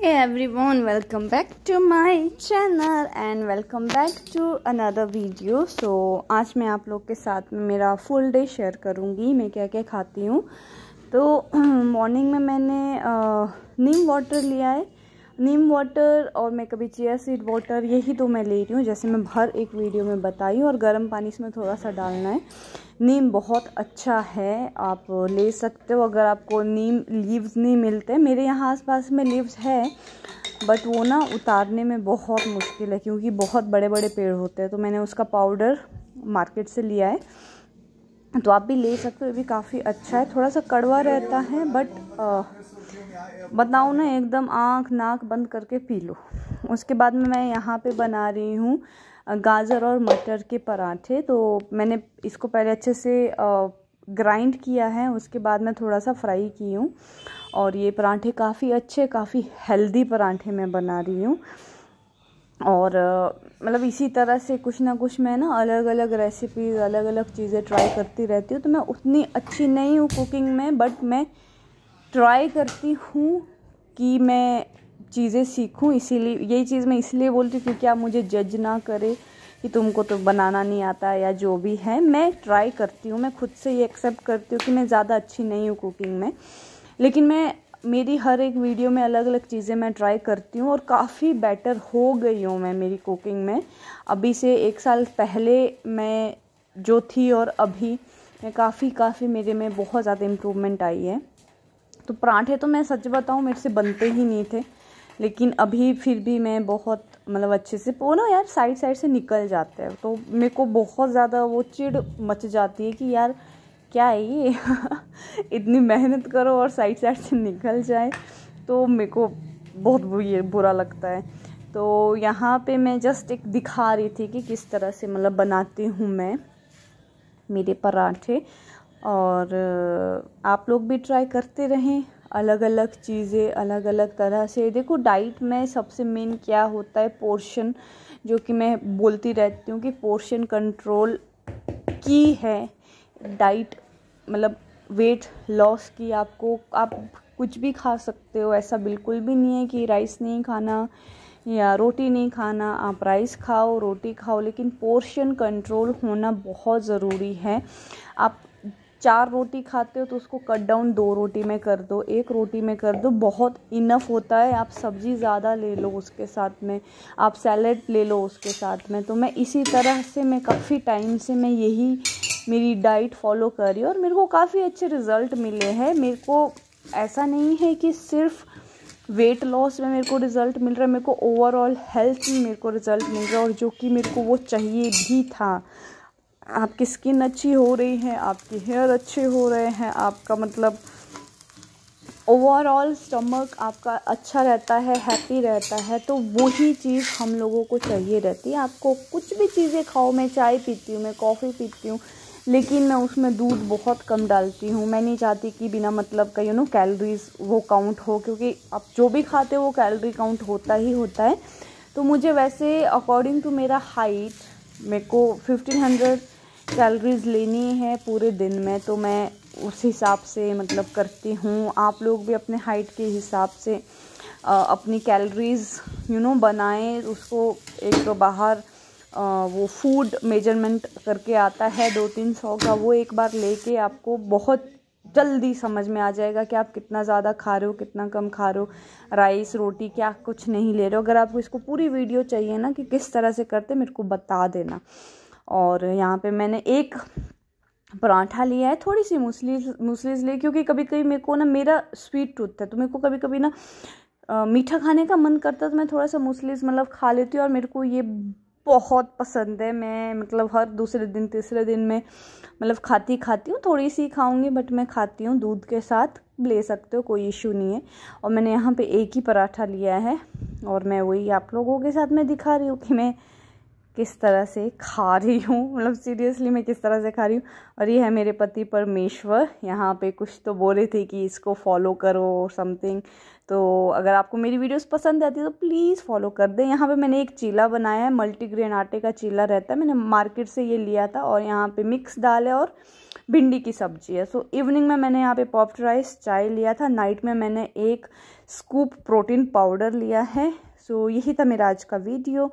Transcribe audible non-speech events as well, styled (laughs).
hey everyone welcome back to my channel and welcome back to another video so आज मैं आप लोग के साथ में मेरा फुल डे शेयर करूँगी मैं क्या क्या खाती हूँ तो मॉर्निंग में मैंने नीम वाटर लिया है नीम वाटर और मैं कभी चिया सीड वाटर यही तो मैं ले रही हूँ जैसे मैं हर एक वीडियो में बताई और गर्म पानी इसमें थोड़ा सा डालना है नीम बहुत अच्छा है आप ले सकते हो अगर आपको नीम लीव्स नहीं मिलते मेरे यहाँ आसपास में लीव्स है बट वो ना उतारने में बहुत मुश्किल है क्योंकि बहुत बड़े बड़े पेड़ होते हैं तो मैंने उसका पाउडर मार्केट से लिया है तो आप भी ले सकते हो ये भी काफ़ी अच्छा है थोड़ा सा कड़वा रहता है बट बताओ ना एकदम आँख नाक बंद करके पी लो उसके बाद में मैं यहाँ पे बना रही हूँ गाजर और मटर के पराठे तो मैंने इसको पहले अच्छे से ग्राइंड किया है उसके बाद मैं थोड़ा सा फ्राई की हूँ और ये पराठे काफ़ी अच्छे काफ़ी हेल्दी पराठे मैं बना रही हूँ और मतलब इसी तरह से कुछ ना कुछ मैं ना अलग अलग रेसिपीज़ अलग अलग चीज़ें ट्राई करती रहती हूँ तो मैं उतनी अच्छी नहीं हूँ कुकिंग में बट मैं ट्राई करती हूँ कि मैं चीज़ें सीखूँ इसीलिए यही चीज़ मैं इसलिए बोलती हूँ क्योंकि आप मुझे जज ना करें कि तुमको तो बनाना नहीं आता या जो भी है मैं ट्राई करती हूँ मैं खुद से ये एक्सेप्ट करती हूँ कि मैं ज़्यादा अच्छी नहीं हूँ कुकिंग में लेकिन मैं मेरी हर एक वीडियो में अलग अलग चीज़ें मैं ट्राई करती हूँ और काफ़ी बेटर हो गई हूँ मैं मेरी कुकिंग में अभी से एक साल पहले मैं जो थी और अभी मैं काफ़ी काफ़ी मेरे में बहुत ज़्यादा इम्प्रूवमेंट आई है तो पराठे तो मैं सच बताऊँ मेरे से बनते ही नहीं थे लेकिन अभी फिर भी मैं बहुत मतलब अच्छे से वो ना यार साइड साइड से निकल जाते हैं तो मेरे को बहुत ज़्यादा वो चिड़ मच जाती है कि यार क्या है ये (laughs) इतनी मेहनत करो और साइड साइड से निकल जाए तो मेरे को बहुत ये बुरा लगता है तो यहाँ पे मैं जस्ट एक दिखा रही थी कि किस तरह से मतलब बनाती हूँ मैं मेरे पराठे और आप लोग भी ट्राई करते रहें अलग अलग चीज़ें अलग अलग तरह से देखो डाइट में सबसे मेन क्या होता है पोर्शन जो कि मैं बोलती रहती हूँ कि पोर्शन कंट्रोल की है डाइट मतलब वेट लॉस की आपको आप कुछ भी खा सकते हो ऐसा बिल्कुल भी नहीं है कि राइस नहीं खाना या रोटी नहीं खाना आप राइस खाओ रोटी खाओ लेकिन पोर्शन कंट्रोल होना बहुत ज़रूरी है आप चार रोटी खाते हो तो उसको कट डाउन दो रोटी में कर दो एक रोटी में कर दो बहुत इनफ होता है आप सब्ज़ी ज़्यादा ले लो उसके साथ में आप सैलड ले लो उसके साथ में तो मैं इसी तरह से मैं काफ़ी टाइम से मैं यही मेरी डाइट फॉलो कर रही है और मेरे को काफ़ी अच्छे रिज़ल्ट मिले हैं मेरे को ऐसा नहीं है कि सिर्फ वेट लॉस में मेरे को रिज़ल्ट मिल रहा है मेरे को ओवरऑल हेल्थ में मेरे को रिज़ल्ट मिल रहा है और जो कि मेरे को वो चाहिए भी था आपकी स्किन अच्छी हो रही है आपके हेयर अच्छे हो रहे हैं आपका मतलब ओवरऑल स्टमक आपका अच्छा रहता है हैप्पी रहता है तो वही चीज़ हम लोगों को चाहिए रहती है आपको कुछ भी चीज़ें खाओ मैं चाय पीती हूँ मैं कॉफ़ी पीती हूँ लेकिन मैं उसमें दूध बहुत कम डालती हूँ मैं नहीं चाहती कि बिना मतलब का यू नो कैलोरीज वो काउंट हो क्योंकि आप जो भी खाते हो वो कैलोरी काउंट होता ही होता है तो मुझे वैसे अकॉर्डिंग टू मेरा हाइट मेरे को फिफ्टीन हंड्रेड कैलोरीज लेनी है पूरे दिन में तो मैं उस हिसाब से मतलब करती हूँ आप लोग भी अपने हाइट के हिसाब से अपनी कैलोरीज यू नो बनाएं उसको एक तो बाहर वो फूड मेजरमेंट करके आता है दो तीन सौ का वो एक बार लेके आपको बहुत जल्दी समझ में आ जाएगा कि आप कितना ज़्यादा खा रहे हो कितना कम खा रहे हो राइस रोटी क्या कुछ नहीं ले रहे हो अगर आपको इसको पूरी वीडियो चाहिए ना कि किस तरह से करते मेरे को बता देना और यहाँ पे मैंने एक पराठा लिया है थोड़ी सी मूसली मूसलीज ली क्योंकि कभी कभी मेरे को ना मेरा स्वीट टूथ है तो मेरे को कभी कभी ना मीठा खाने का मन करता तो मैं थोड़ा सा मूसलीज मतलब खा लेती हूँ और मेरे को ये बहुत पसंद है मैं मतलब हर दूसरे दिन तीसरे दिन में मतलब खाती खाती हूँ थोड़ी सी खाऊंगी बट मैं खाती हूँ दूध के साथ ले सकते हो कोई इशू नहीं है और मैंने यहाँ पे एक ही पराठा लिया है और मैं वही आप लोगों के साथ में दिखा रही हूँ कि मैं किस तरह से खा रही हूँ मतलब सीरियसली मैं किस तरह से खा रही हूँ और ये है मेरे पति परमेश्वर यहाँ पे कुछ तो बोल रहे थे कि इसको फॉलो करो समथिंग तो अगर आपको मेरी वीडियोस पसंद आती है तो प्लीज़ फॉलो कर दें यहाँ पे मैंने एक चीला बनाया है मल्टीग्रेन आटे का चीला रहता है मैंने मार्केट से ये लिया था और यहाँ पर मिक्स दाल है और भिंडी की सब्जी है सो इवनिंग में मैंने यहाँ पे पॉप्ड राइस चाय लिया था नाइट में मैंने एक स्कूप प्रोटीन पाउडर लिया है सो यही था मेरा आज का वीडियो